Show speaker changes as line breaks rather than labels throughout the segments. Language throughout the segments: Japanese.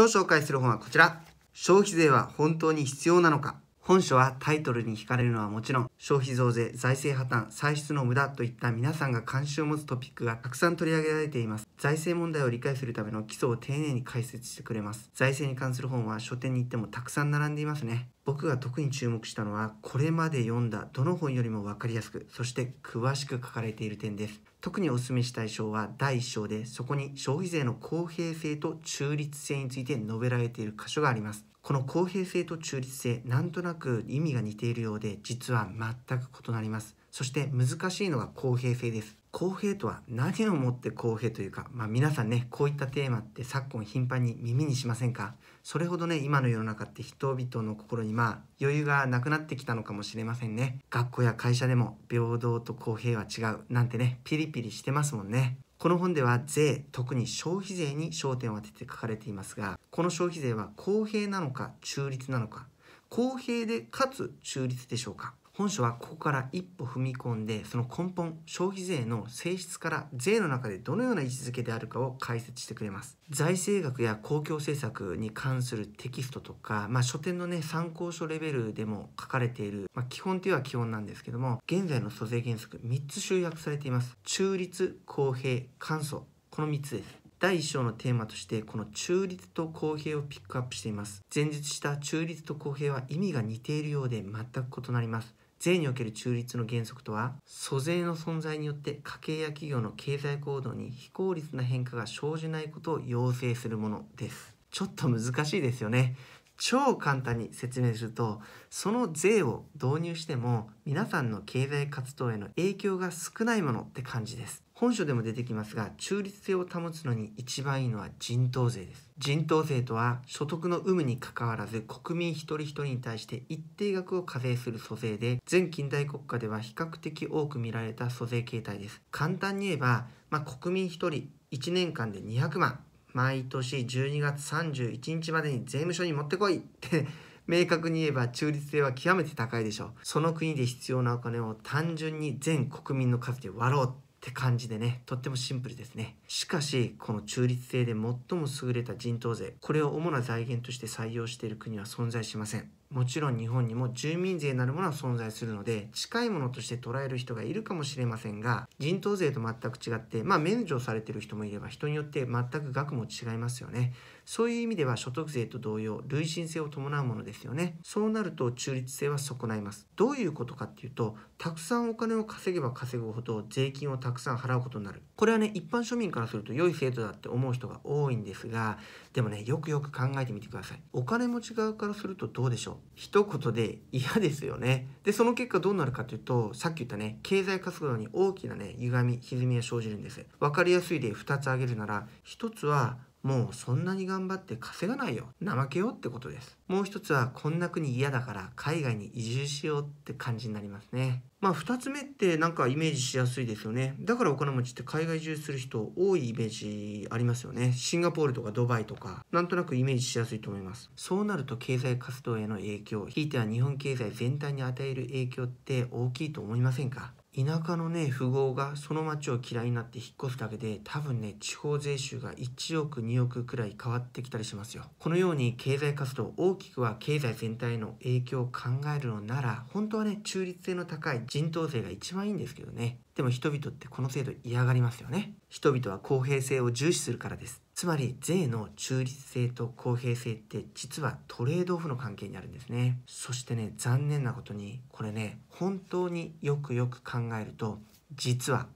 今日紹介する本はこちら。消費税は本当に必要なのか本書はタイトルに惹かれるのはもちろん消費増税財政破綻歳出の無駄といった皆さんが関心を持つトピックがたくさん取り上げられています財政問題を理解するための基礎を丁寧に解説してくれます財政に関する本は書店に行ってもたくさん並んでいますね僕が特に注目したのはこれまで読んだどの本よりも分かりやすくそして詳しく書かれている点です特にお勧めしたい章は第1章で、そこに消費税の公平性と中立性について述べられている箇所があります。この公平性と中立性、なんとなく意味が似ているようで、実は全く異なります。そして難しいのが公平性です。公平とは何をもって公平というか、まあ、皆さんねこういったテーマって昨今頻繁に耳にしませんかそれほどね今の世の中って人々の心にまあ余裕がなくなってきたのかもしれませんね学校や会社でも平等と公平は違うなんてねピリピリしてますもんねこの本では税特に消費税に焦点を当てて書かれていますがこの消費税は公平なのか中立なのか公平でかつ中立でしょうか本書はここから一歩踏み込んでその根本消費税の性質から税の中でどのような位置づけであるかを解説してくれます財政学や公共政策に関するテキストとか、まあ、書店のね参考書レベルでも書かれている、まあ、基本というのは基本なんですけども現在の租税原則3つ集約されています中立公平簡素この3つです第1章のテーマとしてこの中立と公平をピックアップしています前述した中立と公平は意味が似ているようで全く異なります税における中立の原則とは租税の存在によって家計や企業の経済行動に非効率な変化が生じないことを要請するものですちょっと難しいですよね超簡単に説明するとその税を導入しても皆さんの経済活動への影響が少ないものって感じです本書でも出てきますが、中立性を保つのに一番いいのは人頭税です。人頭税とは、所得の有無にかかわらず、国民一人一人に対して一定額を課税する租税で、全近代国家では比較的多く見られた租税形態です。簡単に言えば、まあ、国民一人1年間で200万、毎年12月31日までに税務署に持ってこいって明確に言えば中立性は極めて高いでしょう。その国で必要なお金を単純に全国民の数で割ろうって感じでね、とってもシンプルですね。しかし、この中立性で最も優れた人頭税、これを主な財源として採用している国は存在しません。もちろん日本にも住民税なるものは存在するので近いものとして捉える人がいるかもしれませんが人頭税と全く違ってまあ免除されてる人もいれば人によって全く額も違いますよねそういう意味では所得税と同様累進性を伴うものですよねそうなると中立性は損ないますどういうことかっていうとたくさんお金を稼げば稼ぐほど税金をたくさん払うことになるこれはね一般庶民からすると良い制度だって思う人が多いんですがでもねよくよく考えてみてくださいお金持ち側からするとどうでしょう一言で嫌ですよね。で、その結果どうなるかというと、さっき言ったね、経済活動に大きなね、歪み、歪みが生じるんです。わかりやすい例2つ挙げるなら、1つは、もうそんなに頑張って稼がないよ怠けようってことですもう一つはこんな国嫌だから海外に移住しようって感じになりますねまあ2つ目ってなんかイメージしやすいですよねだからお金持ちって海外移住する人多いイメージありますよねシンガポールとかドバイとかなんとなくイメージしやすいと思いますそうなると経済活動への影響ひいては日本経済全体に与える影響って大きいと思いませんか田舎のね富豪がその町を嫌いになって引っ越すだけで多分ね地方税収が1億2億くらい変わってきたりしますよこのように経済活動大きくは経済全体への影響を考えるのなら本当はね中立性の高い人頭税が一番いいんですけどねでも人々ってこの制度嫌がりますよね人々は公平性を重視するからですつまり税の中立性と公平性って実はトレードオフの関係にあるんですねそしてね残念なことにこれね本当によくよく考えると実は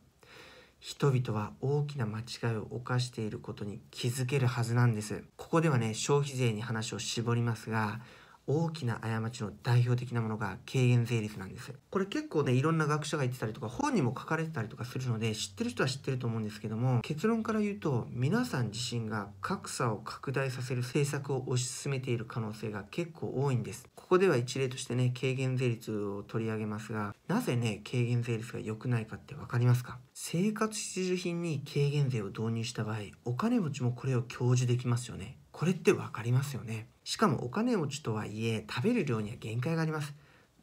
人々は大きな間違いを犯していることに気づけるはずなんですここではね消費税に話を絞りますが大きな過ちの代表的なものが軽減税率なんですこれ結構ねいろんな学者が言ってたりとか本にも書かれてたりとかするので知ってる人は知ってると思うんですけども結論から言うと皆さん自身が格差を拡大させる政策を推し進めている可能性が結構多いんですここでは一例としてね軽減税率を取り上げますがなぜね軽減税率が良くないかってわかりますか生活必需品に軽減税を導入した場合お金持ちもこれを享受できますよねこれって分かりますよねしかもお金持ちとはいえ食べる量には限界があります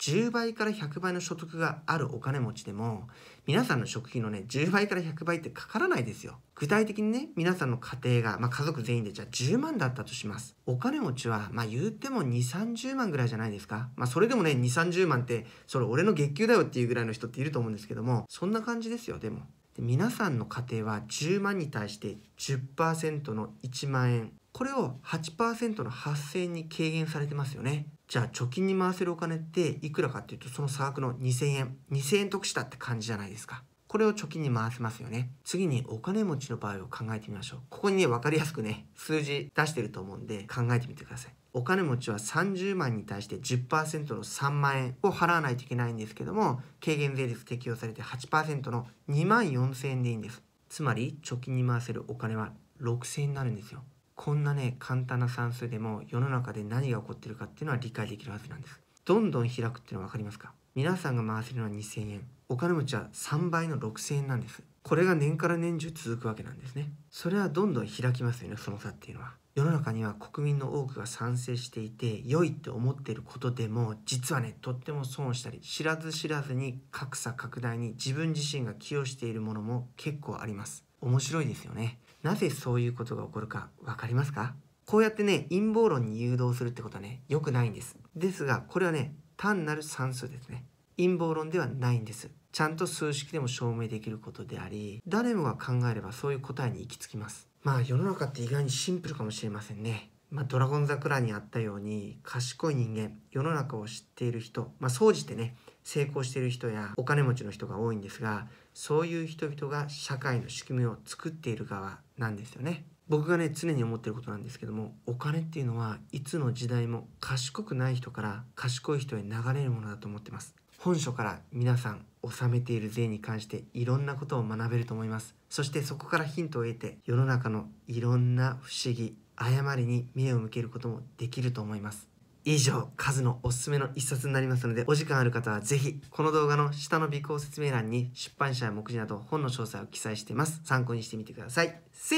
10倍から100倍の所得があるお金持ちでも皆さんの食費のね10倍から100倍ってかからないですよ具体的にね皆さんの家庭が、まあ、家族全員でじゃあ10万だったとしますお金持ちはまあ言うても2 3 0万ぐらいじゃないですかまあそれでもね2 3 0万ってそれ俺の月給だよっていうぐらいの人っていると思うんですけどもそんな感じですよでも皆さんの家庭は10万に対して10%の1万円これを8%の8000円に軽減されてますよねじゃあ貯金に回せるお金っていくらかっていうとその差額の2000円2000円得したって感じじゃないですかこれを貯金に回せますよね。次にお金持ちの場合を考えてみましょう。ここにね、わかりやすくね、数字出してると思うんで考えてみてください。お金持ちは30万に対して10%の3万円を払わないといけないんですけども、軽減税率適用されて8%の2万4000円でいいんです。つまり、貯金に回せるお金は6000円になるんですよ。こんなね、簡単な算数でも世の中で何が起こってるかっていうのは理解できるはずなんです。どんどん開くっていうのは分かりますか皆さんが回せるのは2000円お金持ちは3倍の6000円なんですこれが年から年中続くわけなんですねそれはどんどん開きますよねその差っていうのは世の中には国民の多くが賛成していて良いって思ってることでも実はねとっても損したり知らず知らずに格差拡大に自分自身が寄与しているものも結構あります面白いですよねなぜそういうことが起こるか分かりますかこうやってね陰謀論に誘導するってことはね良くないんですですがこれはね単なる算数ですね陰謀論ではないんですちゃんと数式でも証明できることであり誰もが考えればそういう答えに行き着きますまあ世の中って意外にシンプルかもしれませんねまあ、ドラゴン桜にあったように賢い人間世の中を知っている人まあ総じてね成功している人やお金持ちの人が多いんですがそういう人々が社会の仕組みを作っている側なんですよね僕がね常に思ってることなんですけどもお金っていうのはいつの時代も賢くない人から賢い人へ流れるものだと思ってます本書から皆さん納めている税に関していろんなことを学べると思いますそしてそこからヒントを得て世の中のいろんな不思議誤りに目を向けることもできると思います以上カズのおすすめの一冊になりますのでお時間ある方はぜひこの動画の下の備考説明欄に出版社や目次など本の詳細を記載しています参考にしてみてください See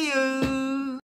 you!